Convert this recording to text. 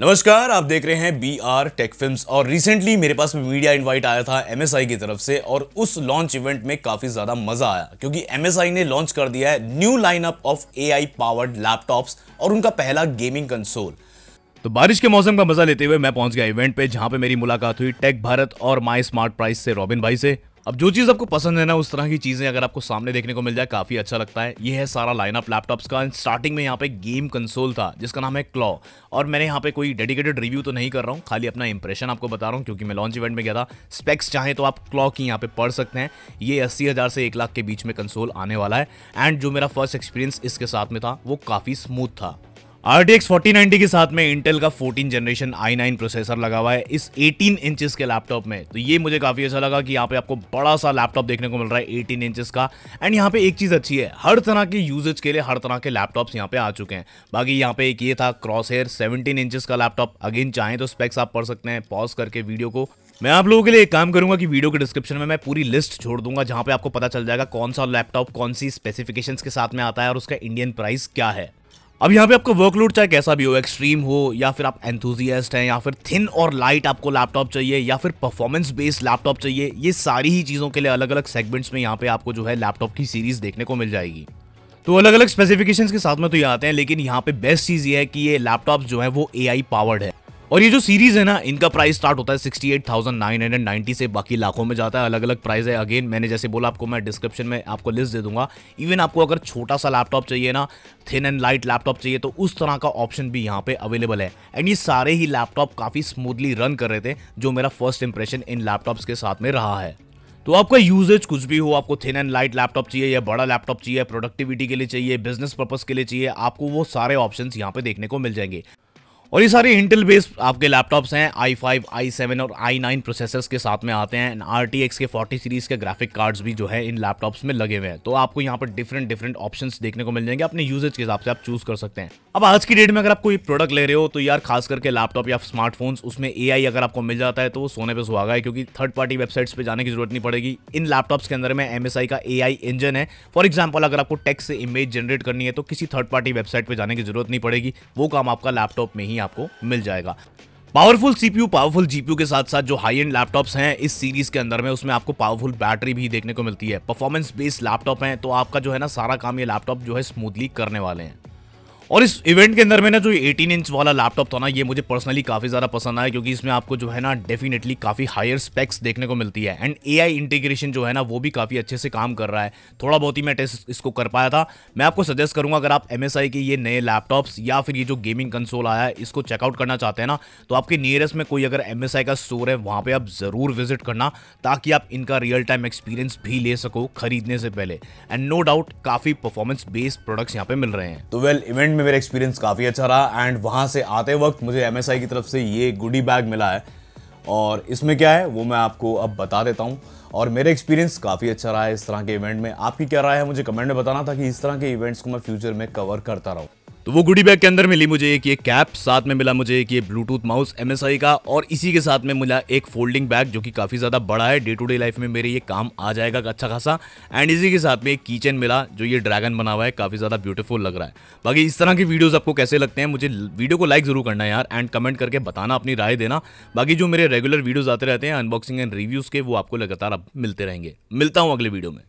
नमस्कार आप देख रहे हैं बी आर टेक फिल्म और रिसेंटली मेरे पास मीडिया इनवाइट आया था एमएसआई की तरफ से और उस लॉन्च इवेंट में काफी ज्यादा मजा आया क्योंकि एमएसआई ने लॉन्च कर दिया है new lineup of AI powered laptops और उनका पहला गेमिंग कंसोल तो बारिश के मौसम का मजा लेते हुए मैं पहुंच गया इवेंट पे जहां पे मेरी मुलाकात हुई टेक भारत और माई स्मार्ट प्राइस से रॉबिन भाई से अब जो चीज़ आपको पसंद है ना उस तरह की चीज़ें अगर आपको सामने देखने को मिल जाए काफ़ी अच्छा लगता है ये है सारा लाइनअप लैपटॉप्स का स्टार्टिंग में यहाँ पे गेम कंसोल था जिसका नाम है क्लॉ और मैंने यहाँ पे कोई डेडिकेटेड रिव्यू तो नहीं कर रहा हूँ खाली अपना इंप्रेशन आपको बता रहा हूँ क्योंकि मैं लॉन्च इवेंट में गया था स्पेक्स चाहे तो आप क्लॉ की यहाँ पे पढ़ सकते हैं ये अस्सी से एक लाख के बीच में कंसोल आने वाला है एंड जो मेरा फर्स्ट एक्सपीरियंस इसके साथ में था वो काफ़ी स्मूथ था RTX 4090 के साथ में इंटेल का 14 जनरेशन i9 प्रोसेसर लगा हुआ है इस 18 इंचेस के लैपटॉप में तो ये मुझे काफ़ी अच्छा लगा कि यहाँ पे आपको बड़ा सा लैपटॉप देखने को मिल रहा है 18 इंचेस का एंड यहाँ पे एक चीज़ अच्छी है हर तरह के यूजेज के लिए हर तरह के लैपटॉप्स यहाँ पे आ चुके हैं बाकी यहाँ पे एक ये था क्रॉस हेयर सेवनटीन इंचेस का लैपटॉप अगेन चाहें तो स्पेक्स आप पढ़ सकते हैं पॉज करके वीडियो को मैं आप लोगों के लिए एक काम करूंगा कि वीडियो के डिस्क्रिप्शन में मैं पूरी लिस्ट छोड़ दूंगा जहां पे आपको पता चल जाएगा कौन सा लैपटॉप कौन सी स्पेसिफिकेशंस के साथ में आता है और उसका इंडियन प्राइस क्या है अब यहाँ पे आपका वर्कलोड चाहे कैसा भी हो एक्सट्रीम हो या फिर आप एंथुजियास्ट हैं या फिर थिन और लाइट आपको लैपटॉप चाहिए या फिर परफॉर्मेंस बेस्ड लैपटॉप चाहिए ये सारी ही चीज़ों के लिए अलग अलग सेगमेंट्स में यहाँ पे आपको जो है लैपटॉप की सीरीज देखने को मिल जाएगी तो अलग अलग स्पेसिफिकेशंस के साथ में तो ये आते हैं लेकिन यहाँ पे बेस्ट चीज़ ये है कि ये लैपटॉप जो है वो ए पावर्ड है और ये जो सीरीज है ना इनका प्राइस स्टार्ट होता है 68,990 से बाकी लाखों में जाता है अलग अलग प्राइस है अगेन मैंने जैसे बोला आपको मैं डिस्क्रिप्शन में आपको लिस्ट दे दूंगा इवन आपको अगर छोटा सा लैपटॉप चाहिए ना थिन एंड लाइट लैपटॉप चाहिए तो उस तरह का ऑप्शन भी यहाँ पे अवेलेबल है एंड ये सारे ही लैपटॉप काफ़ी स्मूथली रन कर रहे थे जो मेरा फर्स्ट इंप्रेशन इन लैपटॉप्स के साथ में रहा है तो आपका यूजेज कुछ भी हो आपको थिन एंड लाइट लैपटॉप चाहिए या बड़ा लैपटॉप चाहिए प्रोडक्टिविटी के लिए चाहिए बिजनेस पर्पज के लिए चाहिए आपको वो सारे ऑप्शन यहाँ पे देखने को मिल जाएंगे और ये सारे इंटेल बेस्ड आपके लैपटॉप्स हैं आई फाइव आई सेवन और आई नाइन प्रोसेसर्स के साथ में आते हैं आर टी एक्स के फोर्टी सीरीज के ग्राफिक कार्ड्स भी जो है इन लैपटॉप्स में लगे हुए हैं तो आपको यहाँ पर डिफरेंट डिफरेंट ऑप्शंस देखने को मिल जाएंगे अपने यूजेज के हिसाब से आप चूज कर सकते हैं अब आज की डेट में अगर आप कोई प्रोडक्ट ले रहे हो तो यार खास करके लैपटॉप या स्मार्टफोन उसमें ए अगर आपको मिल जाता है तो वो सोने पर सुहागा है क्योंकि थर्ड पार्टी वेबसाइट्स पर जाने की जरूरत नहीं पड़ेगी इन लैपटॉप्स के अंदर में एम का ए इंजन है फॉर एग्जाम्पल अगर आपको टेक्स से इमेज जनरेट करनी है तो किसी थर्ड पार्टी वेबसाइट पर जाने की जरूरत नहीं पड़ेगी वो काम आपका लैपटॉप में ही ही आपको मिल जाएगा पावरफुल सीपीयू पावरफुल जीपीयू के साथ साथ जो हाई एंड लैपटॉप्स हैं इस सीरीज के अंदर में उसमें आपको पावरफुल बैटरी भी देखने को मिलती है परफॉर्मेंस बेस्ड लैपटॉप हैं तो आपका जो है ना सारा काम ये लैपटॉप जो है स्मूथली करने वाले हैं और इस इवेंट के अंदर में ना जो 18 इंच वाला लैपटॉप था ना ये मुझे पर्सनली काफ़ी ज़्यादा पसंद आया क्योंकि इसमें आपको जो है ना डेफिनेटली काफ़ी हायर स्पेक्स देखने को मिलती है एंड एआई इंटीग्रेशन जो है ना वो भी काफ़ी अच्छे से काम कर रहा है थोड़ा बहुत ही मैं टेस्ट इसको कर पाया था मैं आपको सजेस्ट करूंगा अगर आप एम के ये नए लैपटॉप्स या फिर ये जो गेमिंग कंसोल आया है इसको चेकआउट करना चाहते हैं ना तो आपके नियरेस्ट में कोई अगर एम का स्टोर है वहाँ पर आप ज़रूर विजिट करना ताकि आप इनका रियल टाइम एक्सपीरियंस भी ले सको खरीदने से पहले एंड नो डाउट काफ़ी परफॉर्मेंस बेस्ड प्रोडक्ट्स यहाँ पे मिल रहे हैं तो वेल इवेंट में मेरा एक्सपीरियंस काफ़ी अच्छा रहा एंड वहाँ से आते वक्त मुझे एम की तरफ से ये गुडी बैग मिला है और इसमें क्या है वो मैं आपको अब बता देता हूँ और मेरा एक्सपीरियंस काफ़ी अच्छा रहा है इस तरह के इवेंट में आपकी क्या राय है मुझे कमेंट में बताना था कि इस तरह के इवेंट्स को मैं फ्यूचर में कवर करता रहूँ तो वो गुडी बैग के अंदर मिली मुझे एक ये कैप साथ में मिला मुझे एक ये ब्लूटूथ माउस एम का और इसी के साथ में मिला एक फोल्डिंग बैग जो कि काफ़ी ज़्यादा बड़ा है डे टू डे लाइफ में मेरे ये काम आ जाएगा अच्छा खासा एंड इसी के साथ में एक किचन मिला जो ये ड्रैगन बना हुआ है काफ़ी ज़्यादा ब्यूटीफुल लग रहा है बाकी इस तरह की वीडियोज़ आपको कैसे लगते हैं मुझे वीडियो को लाइक ज़रूर करना यार एंड कमेंट करके बताना अपनी राय देना बाकी जो मेरे रेगुलर वीडियोज़ आते रहते हैं अनबॉक्सिंग एंड रिव्यूज़ के वो आपको लगातार मिलते रहेंगे मिलता हूँ अगले वीडियो में